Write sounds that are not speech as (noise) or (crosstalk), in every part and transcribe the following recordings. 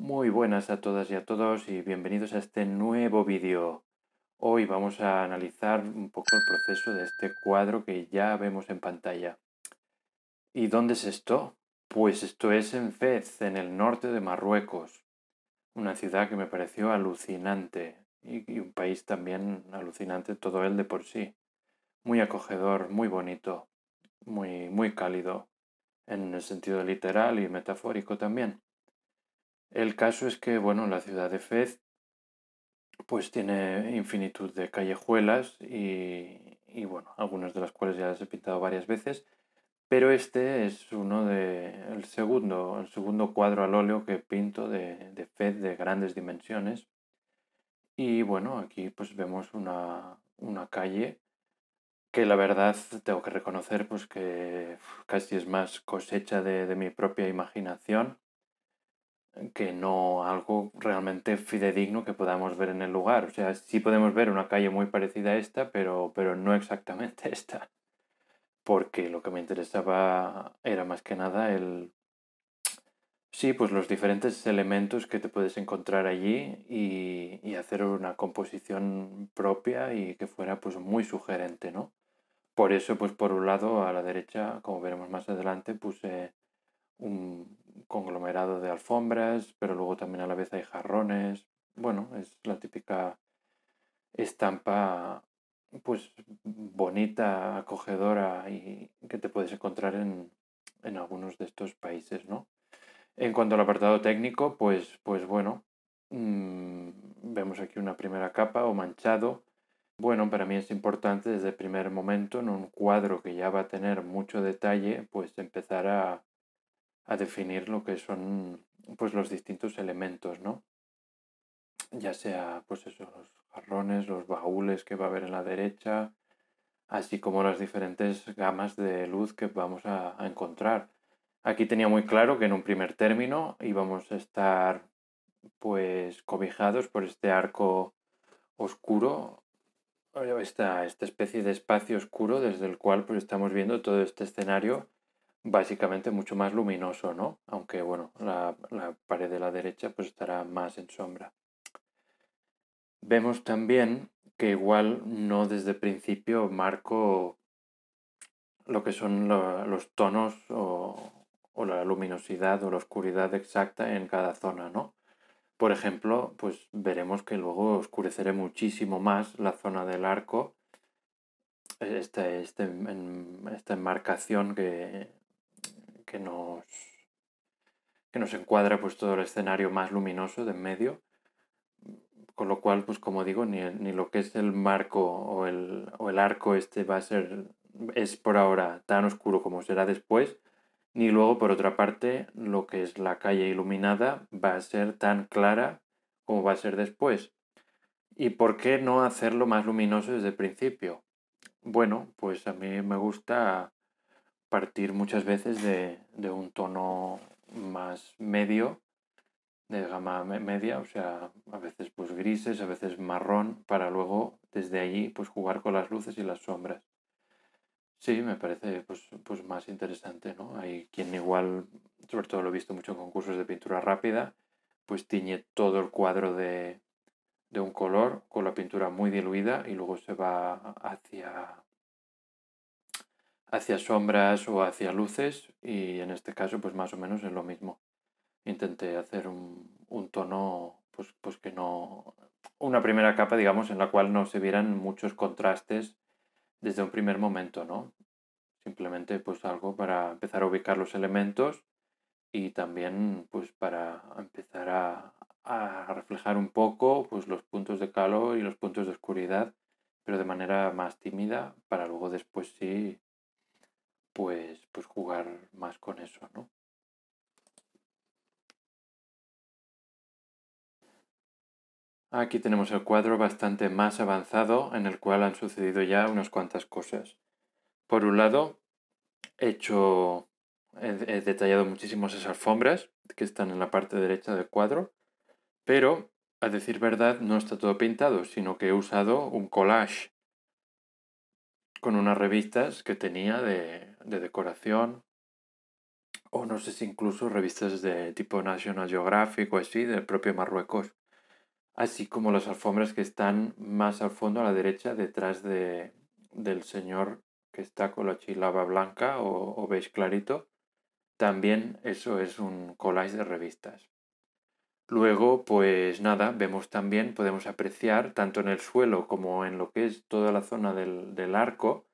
Muy buenas a todas y a todos y bienvenidos a este nuevo vídeo. Hoy vamos a analizar un poco el proceso de este cuadro que ya vemos en pantalla. ¿Y dónde es esto? Pues esto es en Fez, en el norte de Marruecos. Una ciudad que me pareció alucinante y un país también alucinante todo él de por sí. Muy acogedor, muy bonito, muy, muy cálido, en el sentido literal y metafórico también. El caso es que, bueno, la ciudad de Fez pues tiene infinitud de callejuelas y, bueno, algunas de las cuales ya las he pintado varias veces, pero este es uno de, el segundo, el segundo cuadro al óleo que pinto de, de Fez de grandes dimensiones. Y bueno, aquí pues vemos una, calle que la verdad tengo que reconocer pues que casi es más cosecha de mi propia imaginación que no algo realmente fidedigno que podamos ver en el lugar. O sea, sí podemos ver una calle muy parecida a esta, pero, pero no exactamente (laughs) esta. Porque lo que me interesaba era más que nada el... Sí, pues los diferentes elementos que te puedes encontrar allí y, y hacer una composición propia y que fuera pues muy sugerente, ¿no? Por eso, pues por un lado, a la derecha, como veremos más adelante, puse un conglomerado de alfombras, pero luego también a la vez hay jarrones. Bueno, es la típica estampa pues bonita, acogedora y que te puedes encontrar en, en algunos de estos países, ¿no? En cuanto al apartado técnico, pues, pues bueno, mm, vemos aquí una primera capa o manchado. Bueno, para mí es importante desde el primer momento, en un cuadro que ya va a tener mucho detalle, pues empezar a, a definir lo que son pues los distintos elementos, ¿no? Ya sea pues esos los jarrones, los baúles que va a haber en la derecha, así como las diferentes gamas de luz que vamos a, encontrar. Aquí tenía muy claro que en un primer término íbamos a estar pues cobijados por este arco oscuro, esta, esta especie de espacio oscuro desde el cual pues estamos viendo todo este escenario básicamente mucho más luminoso, ¿no? Aunque bueno, la, pared de la derecha pues estará más en sombra. Vemos también que igual no desde principio marco lo que son los tonos o, la luminosidad o la oscuridad exacta en cada zona, ¿no? Por ejemplo, pues veremos que luego oscureceré muchísimo más la zona del arco e, este, esta, enmarcación que que nos, que nos encuadra pues, todo el escenario más luminoso de en medio. Con lo cual, pues como digo, ni, lo que es el marco o el, o el arco este va a ser, es por ahora tan oscuro como será después, ni luego, por otra parte, lo que es la calle iluminada va a ser tan clara como va a ser después. ¿Y por qué no hacerlo más luminoso desde el principio? Bueno, pues a mí me gusta partir muchas veces de, un tono más medio, de gama media, o sea, a veces pues grises, a veces marrón, para luego desde allí pues jugar con las luces y las sombras. Sí, me parece pues, pues más interesante, ¿no? Hay quien igual, sobre todo lo he visto mucho en concursos de pintura rápida, pues tiñe todo el cuadro de un color con la pintura muy diluida y luego se va hacia hacia sombras o hacia luces y en este caso pues más o menos es lo mismo. Intenté hacer un, tono pues, pues que no... una primera capa digamos en la cual no se vieran muchos contrastes desde un primer momento, ¿no? Simplemente pues algo para empezar a ubicar los elementos y también pues para empezar a, a reflejar un poco pues los puntos de calor y los puntos de oscuridad pero de manera más tímida para luego después sí pues, pues jugar más con eso, ¿no? Aquí tenemos el cuadro bastante más avanzado en el cual han sucedido ya unas cuantas cosas. Por un lado, he hecho, he, detallado muchísimo esas alfombras que están en la parte derecha del cuadro, pero a decir verdad no está todo pintado, sino que he usado un collage con unas revistas que tenía de, decoración, o no sé si incluso revistas de tipo National Geographic o así, del propio Marruecos, así como las alfombras que están más al fondo a la derecha, detrás de, del señor que está con la chilaba blanca o, o beige clarito. También eso es un collage de revistas. Luego, pues nada, vemos también, podemos apreciar, tanto en el suelo como en lo que es toda la zona del, arco,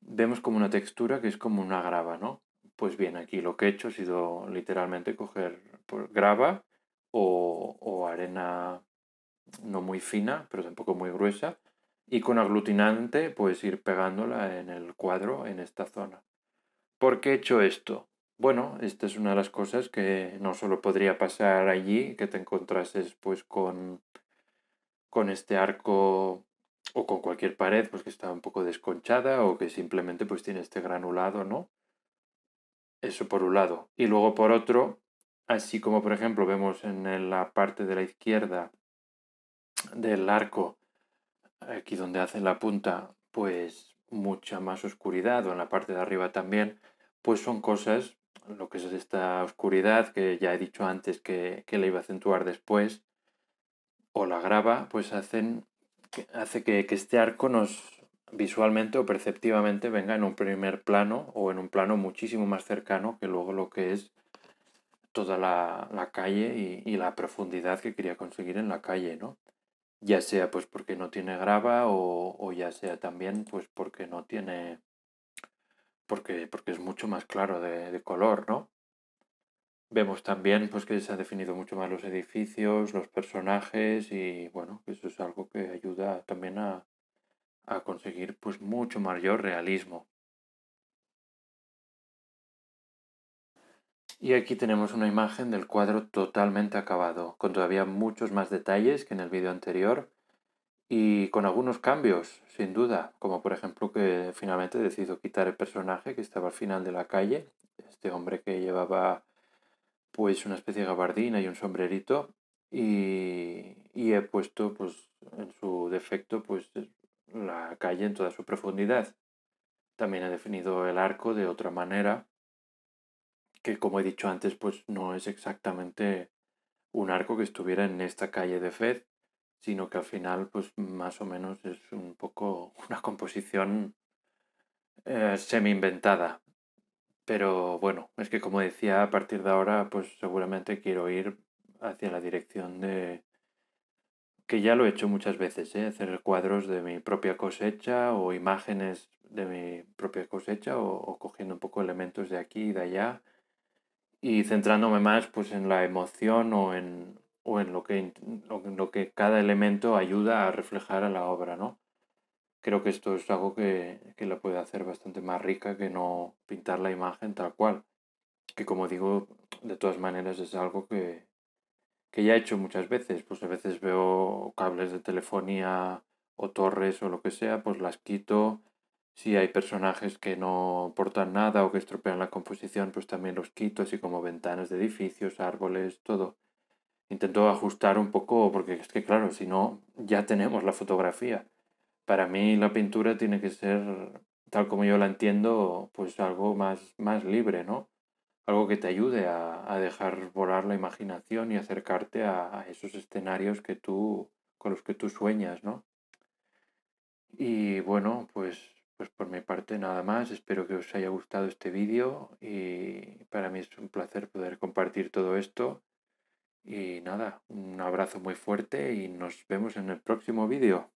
vemos como una textura que es como una grava, ¿no? Pues bien, aquí lo que he hecho ha sido literalmente coger pues, grava o, o arena no muy fina, pero tampoco muy gruesa, y con aglutinante pues ir pegándola en el cuadro en esta zona. ¿Por qué he hecho esto? Bueno, esta es una de las cosas que no solo podría pasar allí, que te encontrases pues con, con este arco o con cualquier pared pues que está un poco desconchada o que simplemente pues tiene este granulado, ¿no? Eso por un lado. Y luego por otro, así como por ejemplo vemos en la parte de la izquierda del arco, aquí donde hacen la punta, pues mucha más oscuridad o en la parte de arriba también, pues son cosas lo que es esta oscuridad que ya he dicho antes que, que la iba a acentuar después, o la grava, pues hacen, hace que, este arco nos visualmente o perceptivamente venga en un primer plano o en un plano muchísimo más cercano que luego lo que es toda la, calle y, la profundidad que quería conseguir en la calle, ¿no? Ya sea pues porque no tiene grava o, o ya sea también pues porque no tiene porque, porque es mucho más claro de, color, ¿no? Vemos también pues, que se han definido mucho más los edificios, los personajes y bueno, eso es algo que ayuda también a, a conseguir pues, mucho mayor realismo. Y aquí tenemos una imagen del cuadro totalmente acabado, con todavía muchos más detalles que en el vídeo anterior y con algunos cambios, sin duda, como por ejemplo que finalmente decido quitar el personaje que estaba al final de la calle, este hombre que llevaba pues una especie de gabardina y un sombrerito y, y he puesto pues en su defecto pues la calle en toda su profundidad. También he definido el arco de otra manera que como he dicho antes pues no es exactamente un arco que estuviera en esta calle de Fed sino que al final, pues más o menos es un poco (laughs) una composición eh, semi-inventada. Pero bueno, es que como decía, a partir de ahora, pues seguramente quiero ir hacia la dirección de... que ya lo he hecho muchas veces, ¿eh? hacer cuadros de mi propia cosecha o imágenes de mi propia cosecha o, o cogiendo un poco elementos de aquí y de allá y centrándome más pues en la emoción o en, o en lo que, lo que cada elemento ayuda a reflejar a la obra, ¿no? Creo que esto es algo que, que la puede hacer bastante más rica que no pintar la imagen tal cual. Que como digo, de todas maneras es algo que, que ya he hecho muchas veces. Pues a veces veo cables de telefonía o torres o lo que sea, pues las quito. Si hay personajes que no portan nada o que estropean la composición, pues también los quito, así como ventanas de edificios, árboles, todo intento ajustar un poco, porque es que claro, si no, ya tenemos la fotografía. Para mí la pintura tiene que ser, tal como yo la entiendo, pues algo más, más libre, ¿no? Algo que te ayude a, a dejar volar la imaginación y acercarte a, a, esos escenarios que tú, con los que tú sueñas, ¿no? Y bueno, pues, pues por mi parte nada más. Espero que os haya gustado este vídeo y para mí es un placer poder compartir todo esto. Y nada, un abrazo muy fuerte y nos vemos en el próximo vídeo.